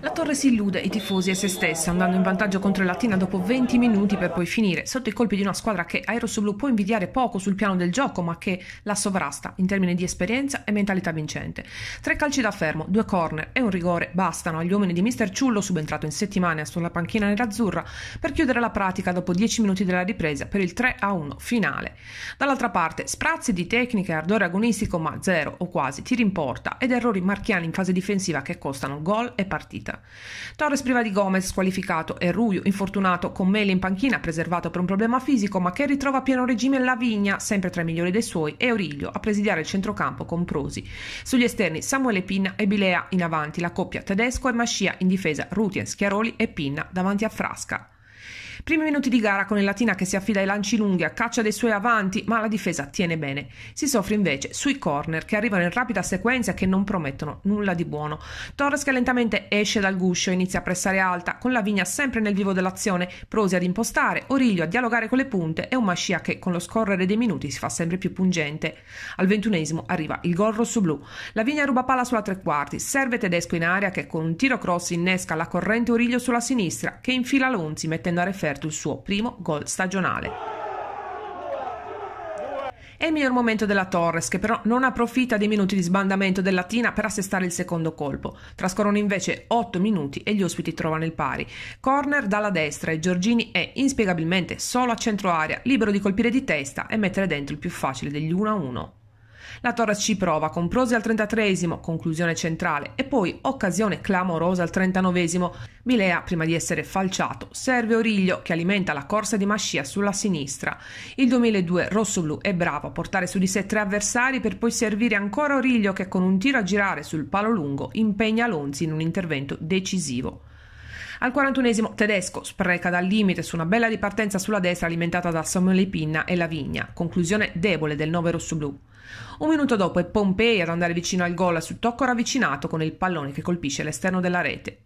La torre si illude, i tifosi e se stessa, andando in vantaggio contro il Latina dopo 20 minuti per poi finire sotto i colpi di una squadra che Aerosoblu può invidiare poco sul piano del gioco, ma che la sovrasta in termini di esperienza e mentalità vincente. Tre calci da fermo, due corner e un rigore bastano agli uomini di Mister Ciullo, subentrato in settimana sulla panchina nerazzurra, per chiudere la pratica dopo 10 minuti della ripresa per il 3-1 finale. Dall'altra parte, sprazzi di tecnica e ardore agonistico, ma zero o quasi tiri in porta ed errori marchiani in fase difensiva che costano gol e partita. Torres priva di Gomez, squalificato, e Ruiu, infortunato, con Mele in panchina, preservato per un problema fisico, ma che ritrova a pieno regime Lavigna, sempre tra i migliori dei suoi, e Origlio a presidiare il centrocampo con Prosi. Sugli esterni Samuele Pinna e Bilea in avanti, la coppia Tedesco e Mascia in difesa, Rutiens, Chiaroli e Pinna davanti a Frasca. Primi minuti di gara con il Latina che si affida ai lanci lunghi a caccia dei suoi avanti, ma la difesa tiene bene. Si soffre invece sui corner che arrivano in rapida sequenza e che non promettono nulla di buono. Torres che lentamente esce dal guscio e inizia a pressare alta, con la vigna sempre nel vivo dell'azione, Prosi ad impostare, Origlio a dialogare con le punte e un Mascia che con lo scorrere dei minuti si fa sempre più pungente. Al ventunesimo arriva il gol rosso-blu. La vigna ruba palla sulla tre quarti, serve Tedesco in aria che con un tiro cross innesca la corrente Origlio sulla sinistra che infila Lonzi mettendo a referto il suo primo gol stagionale. È il miglior momento della Torres, che però non approfitta dei minuti di sbandamento della Tina per assestare il secondo colpo. Trascorrono invece 8 minuti e gli ospiti trovano il pari. Corner dalla destra e Giorgini è inspiegabilmente solo a centro aria, libero di colpire di testa e mettere dentro il più facile degli 1-1. La Torres ci prova con Prosi al 33 esimo conclusione centrale e poi occasione clamorosa al 39 esimo Milea, prima di essere falciato, serve Origlio che alimenta la corsa di Mascia sulla sinistra. Il 2002 rossoblù è bravo a portare su di sé tre avversari per poi servire ancora Origlio che con un tiro a girare sul palo lungo impegna Lonzi in un intervento decisivo. Al 41 esimo tedesco spreca dal limite su una bella ripartenza sulla destra alimentata da Samuele Pinna e Lavigna, conclusione debole del 9 rossoblù. Un minuto dopo è Pompei ad andare vicino al gol su tocco ravvicinato con il pallone che colpisce l'esterno della rete.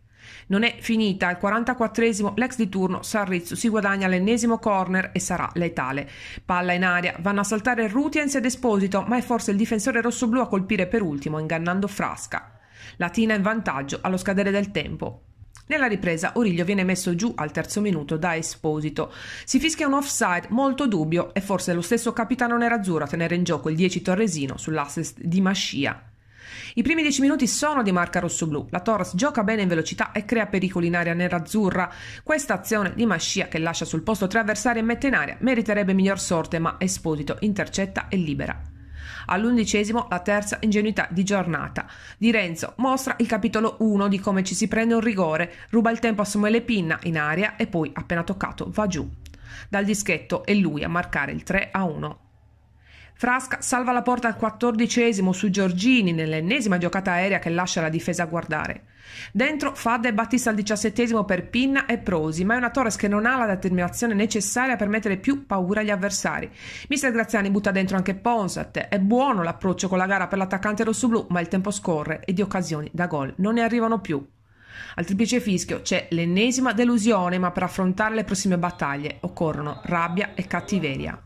Non è finita, al 44esimo l'ex di turno Sarrizzo si guadagna l'ennesimo corner e sarà letale. Palla in aria, vanno a saltare Rutiens ed Esposito, ma è forse il difensore rossoblù a colpire per ultimo, ingannando Frasca. Latina in vantaggio allo scadere del tempo. Nella ripresa Origlio viene messo giù al terzo minuto da Esposito. Si fischia un offside molto dubbio e forse lo stesso capitano nerazzurro a tenere in gioco il 10 torresino sull'assist di Mascia. I primi 10 minuti sono di marca rossoblù. La Torres gioca bene in velocità e crea pericoli in area nerazzurra. Questa azione di Mascia, che lascia sul posto tre avversari e mette in aria, meriterebbe miglior sorte, ma Esposito intercetta e libera. All'undicesimo la terza ingenuità di giornata. Di Renzo mostra il capitolo 1 di come ci si prende un rigore, ruba il tempo a Samuele Pinna in aria e poi appena toccato va giù. Dal dischetto è lui a marcare il 3 a 1. Frasca salva la porta al quattordicesimo su Giorgini nell'ennesima giocata aerea che lascia la difesa a guardare. Dentro Fadda e Battista al diciassettesimo per Pinna e Prosi, ma è una Torres che non ha la determinazione necessaria per mettere più paura agli avversari. Mister Graziani butta dentro anche Ponsat. È buono l'approccio con la gara per l'attaccante rossoblù, ma il tempo scorre e di occasioni da gol non ne arrivano più. Al triplice fischio c'è l'ennesima delusione, ma per affrontare le prossime battaglie occorrono rabbia e cattiveria.